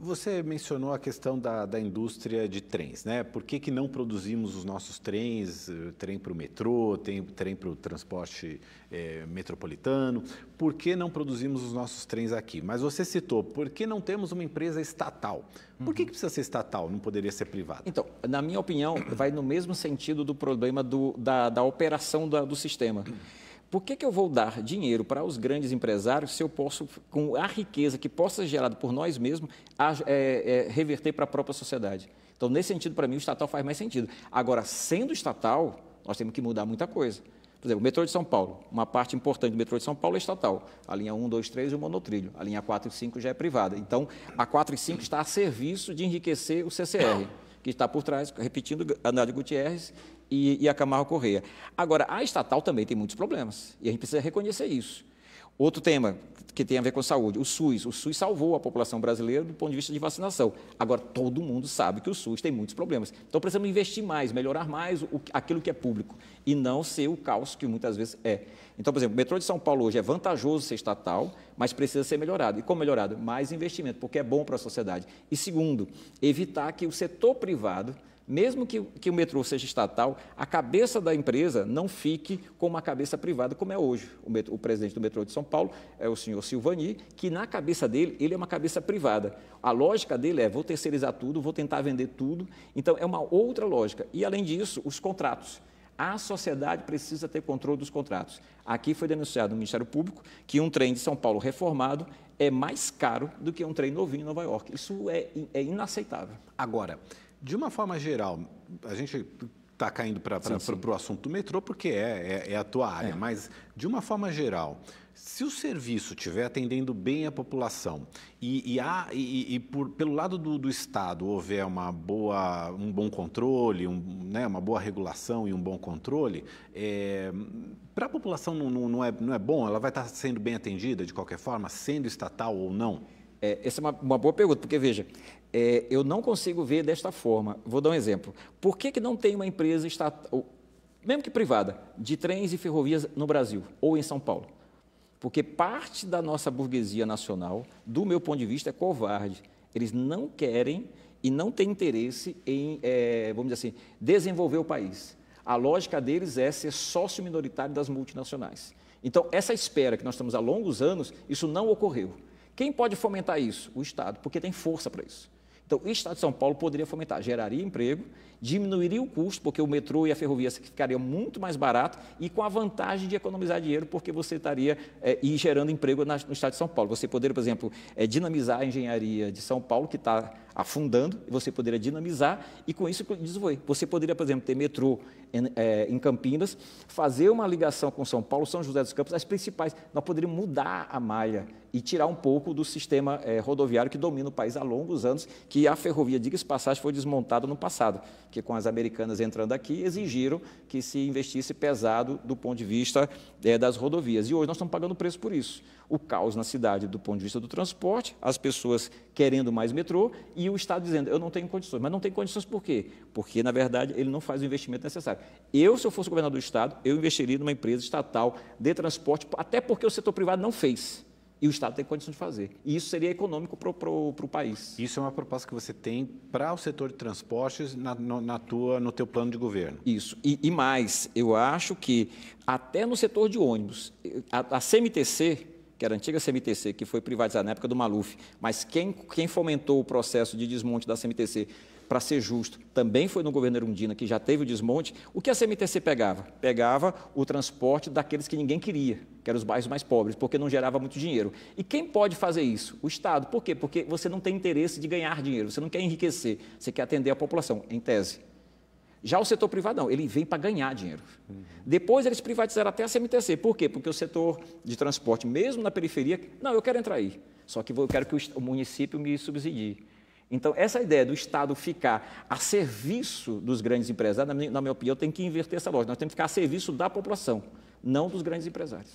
Você mencionou a questão da, da indústria de trens, né? Por que, que não produzimos os nossos trens, eh, trem para o metrô, trem, trem para o transporte é, metropolitano? Por que não produzimos os nossos trens aqui? Mas você citou, por que não temos uma empresa estatal? Por que, uhum. que precisa ser estatal, não poderia ser privada? Então, na minha opinião, vai no mesmo sentido do problema do, da, da operação da, do sistema. Por que, que eu vou dar dinheiro para os grandes empresários se eu posso, com a riqueza que possa ser gerada por nós mesmos, a, é, é, reverter para a própria sociedade? Então, nesse sentido, para mim, o estatal faz mais sentido. Agora, sendo estatal, nós temos que mudar muita coisa. Por exemplo, o metrô de São Paulo, uma parte importante do metrô de São Paulo é estatal. A linha 1, 2, 3 é o monotrilho. A linha 4 e 5 já é privada. Então, a 4 e 5 está a serviço de enriquecer o CCR que está por trás, repetindo, a de Gutierrez e, e a Camargo Correia. Agora, a estatal também tem muitos problemas, e a gente precisa reconhecer isso. Outro tema que tem a ver com saúde, o SUS. O SUS salvou a população brasileira do ponto de vista de vacinação. Agora, todo mundo sabe que o SUS tem muitos problemas. Então, precisamos investir mais, melhorar mais o, aquilo que é público e não ser o caos que muitas vezes é. Então, por exemplo, o metrô de São Paulo hoje é vantajoso ser estatal, mas precisa ser melhorado. E como melhorado? Mais investimento, porque é bom para a sociedade. E segundo, evitar que o setor privado mesmo que, que o metrô seja estatal, a cabeça da empresa não fique com uma cabeça privada, como é hoje. O, metrô, o presidente do metrô de São Paulo é o senhor Silvani, que na cabeça dele, ele é uma cabeça privada. A lógica dele é: vou terceirizar tudo, vou tentar vender tudo. Então, é uma outra lógica. E, além disso, os contratos. A sociedade precisa ter controle dos contratos. Aqui foi denunciado no Ministério Público que um trem de São Paulo reformado é mais caro do que um trem novinho em Nova York. Isso é, é inaceitável. Agora, de uma forma geral, a gente está caindo para o assunto do metrô, porque é, é, é a tua área, é. mas de uma forma geral, se o serviço estiver atendendo bem a população e, e, há, e, e por, pelo lado do, do, Estado houver uma boa, um bom controle, um, né, uma boa regulação e um bom controle, é, para a população não, não, não, é, não é bom? Ela vai estar tá sendo bem atendida de qualquer forma, sendo estatal ou não? É, essa é uma, uma, boa pergunta, porque veja, é, eu não consigo ver desta forma. Vou dar um exemplo. Por que, que não tem uma empresa estatal, mesmo que privada, de trens e ferrovias no Brasil ou em São Paulo? Porque parte da nossa burguesia nacional, do meu ponto de vista, é covarde. Eles não querem e não têm interesse em, é, vamos dizer assim, desenvolver o país. A lógica deles é ser sócio minoritário das multinacionais. Então, essa espera que nós estamos há longos anos, isso não ocorreu. Quem pode fomentar isso? O Estado, porque tem força para isso. Então, o Estado de São Paulo poderia fomentar, geraria emprego, diminuiria o custo, porque o metrô e a ferrovia ficariam muito mais barato e com a vantagem de economizar dinheiro, porque você estaria é, gerando emprego na, no Estado de São Paulo. Você poderia, por exemplo, é, dinamizar a engenharia de São Paulo, que está afundando, você poderia dinamizar e com isso desenvolver. Você poderia, por exemplo, ter metrô em, é, em, Campinas, fazer uma ligação com São Paulo, São José dos Campos, as principais. Nós poderíamos mudar a malha e tirar um pouco do sistema é, rodoviário que domina o país há longos anos, que a ferrovia, diga-se passagem, foi desmontada no passado, que com as americanas entrando aqui, exigiram que se investisse pesado do ponto de vista é, das rodovias. E hoje nós estamos pagando preço por isso o caos na cidade do ponto de vista do transporte, as pessoas querendo mais metrô e o Estado dizendo, eu não tenho condições. Mas não tem condições por quê? Porque, na verdade, ele não faz o investimento necessário. Eu, se eu fosse governador do Estado, eu investiria numa empresa estatal de transporte, até porque o setor privado não fez. E o Estado tem condição de fazer. E isso seria econômico para o país. Isso é uma proposta que você tem para o setor de transportes na, no, na tua, no teu plano de governo. Isso. E, e mais, eu acho que até no setor de ônibus, a, a CMTC, que era a antiga CMTC, que foi privatizada na época do Maluf, mas quem, quem fomentou o processo de desmonte da CMTC, para ser justo, também foi no governo Erundina, que já teve o desmonte, o que a CMTC pegava? Pegava o transporte daqueles que ninguém queria, que eram os bairros mais pobres, porque não gerava muito dinheiro. E quem pode fazer isso? O Estado. Por quê? Porque você não tem interesse de ganhar dinheiro, você não quer enriquecer, você quer atender a população, em tese. Já o setor privado não, ele vem para ganhar dinheiro. Uhum. Depois eles privatizaram até a CMTC. Por quê? Porque o setor de transporte, mesmo na periferia, não, eu quero entrar aí, só que eu quero que o município me subsidie. Então, essa ideia do Estado ficar a serviço dos grandes empresários, na minha, na minha opinião, tem que inverter essa lógica. Nós temos que ficar a serviço da população, não dos grandes empresários.